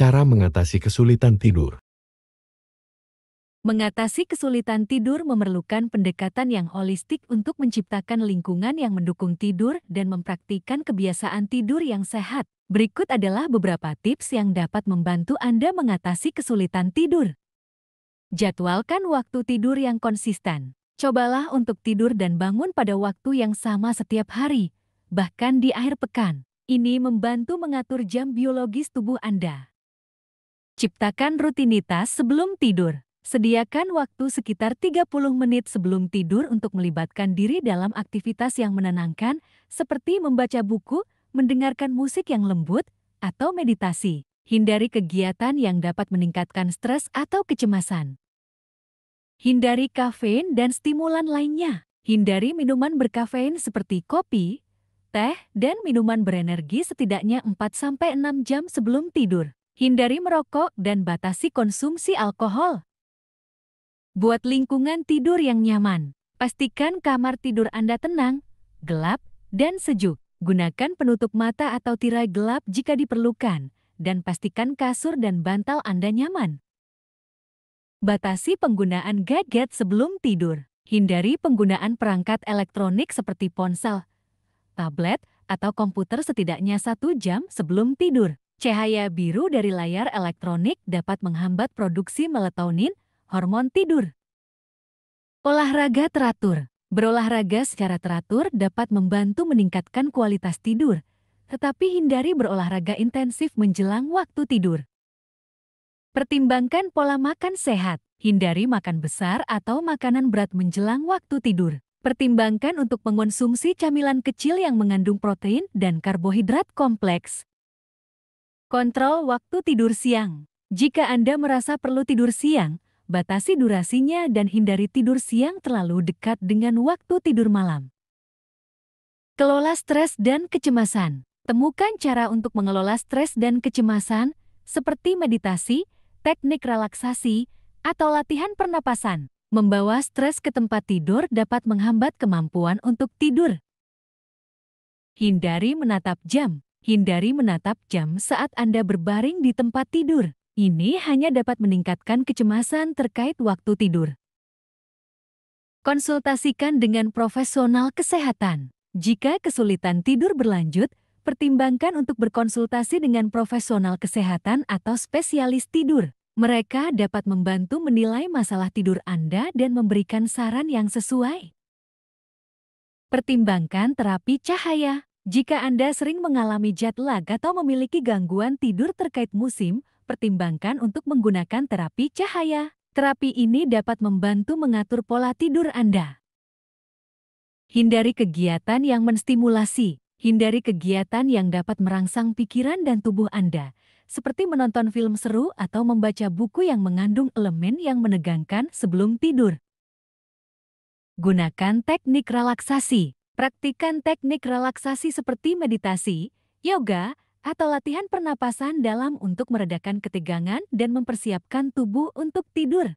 Cara mengatasi kesulitan tidur Mengatasi kesulitan tidur memerlukan pendekatan yang holistik untuk menciptakan lingkungan yang mendukung tidur dan mempraktikkan kebiasaan tidur yang sehat. Berikut adalah beberapa tips yang dapat membantu Anda mengatasi kesulitan tidur. Jadwalkan waktu tidur yang konsisten. Cobalah untuk tidur dan bangun pada waktu yang sama setiap hari, bahkan di akhir pekan. Ini membantu mengatur jam biologis tubuh Anda. Ciptakan rutinitas sebelum tidur. Sediakan waktu sekitar 30 menit sebelum tidur untuk melibatkan diri dalam aktivitas yang menenangkan, seperti membaca buku, mendengarkan musik yang lembut, atau meditasi. Hindari kegiatan yang dapat meningkatkan stres atau kecemasan. Hindari kafein dan stimulan lainnya. Hindari minuman berkafein seperti kopi, teh, dan minuman berenergi setidaknya 4-6 jam sebelum tidur. Hindari merokok dan batasi konsumsi alkohol. Buat lingkungan tidur yang nyaman, pastikan kamar tidur Anda tenang, gelap, dan sejuk. Gunakan penutup mata atau tirai gelap jika diperlukan, dan pastikan kasur dan bantal Anda nyaman. Batasi penggunaan gadget sebelum tidur. Hindari penggunaan perangkat elektronik seperti ponsel, tablet, atau komputer setidaknya satu jam sebelum tidur. Cahaya biru dari layar elektronik dapat menghambat produksi melatonin, hormon tidur. Olahraga teratur Berolahraga secara teratur dapat membantu meningkatkan kualitas tidur, tetapi hindari berolahraga intensif menjelang waktu tidur. Pertimbangkan pola makan sehat. Hindari makan besar atau makanan berat menjelang waktu tidur. Pertimbangkan untuk mengonsumsi camilan kecil yang mengandung protein dan karbohidrat kompleks. Kontrol waktu tidur siang. Jika Anda merasa perlu tidur siang, batasi durasinya dan hindari tidur siang terlalu dekat dengan waktu tidur malam. Kelola stres dan kecemasan. Temukan cara untuk mengelola stres dan kecemasan, seperti meditasi, teknik relaksasi, atau latihan pernapasan. Membawa stres ke tempat tidur dapat menghambat kemampuan untuk tidur. Hindari menatap jam. Hindari menatap jam saat Anda berbaring di tempat tidur. Ini hanya dapat meningkatkan kecemasan terkait waktu tidur. Konsultasikan dengan profesional kesehatan. Jika kesulitan tidur berlanjut, pertimbangkan untuk berkonsultasi dengan profesional kesehatan atau spesialis tidur. Mereka dapat membantu menilai masalah tidur Anda dan memberikan saran yang sesuai. Pertimbangkan terapi cahaya. Jika Anda sering mengalami jet lag atau memiliki gangguan tidur terkait musim, pertimbangkan untuk menggunakan terapi cahaya. Terapi ini dapat membantu mengatur pola tidur Anda. Hindari kegiatan yang menstimulasi. Hindari kegiatan yang dapat merangsang pikiran dan tubuh Anda, seperti menonton film seru atau membaca buku yang mengandung elemen yang menegangkan sebelum tidur. Gunakan teknik relaksasi. Praktikan teknik relaksasi seperti meditasi, yoga, atau latihan pernapasan dalam untuk meredakan ketegangan dan mempersiapkan tubuh untuk tidur.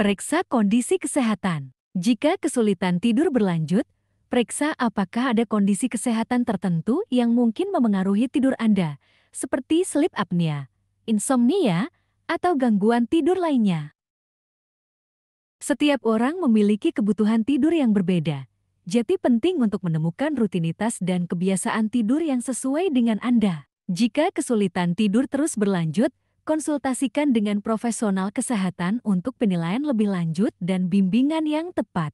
Periksa kondisi kesehatan. Jika kesulitan tidur berlanjut, periksa apakah ada kondisi kesehatan tertentu yang mungkin memengaruhi tidur Anda, seperti sleep apnea, insomnia, atau gangguan tidur lainnya. Setiap orang memiliki kebutuhan tidur yang berbeda jadi penting untuk menemukan rutinitas dan kebiasaan tidur yang sesuai dengan Anda. Jika kesulitan tidur terus berlanjut, konsultasikan dengan profesional kesehatan untuk penilaian lebih lanjut dan bimbingan yang tepat.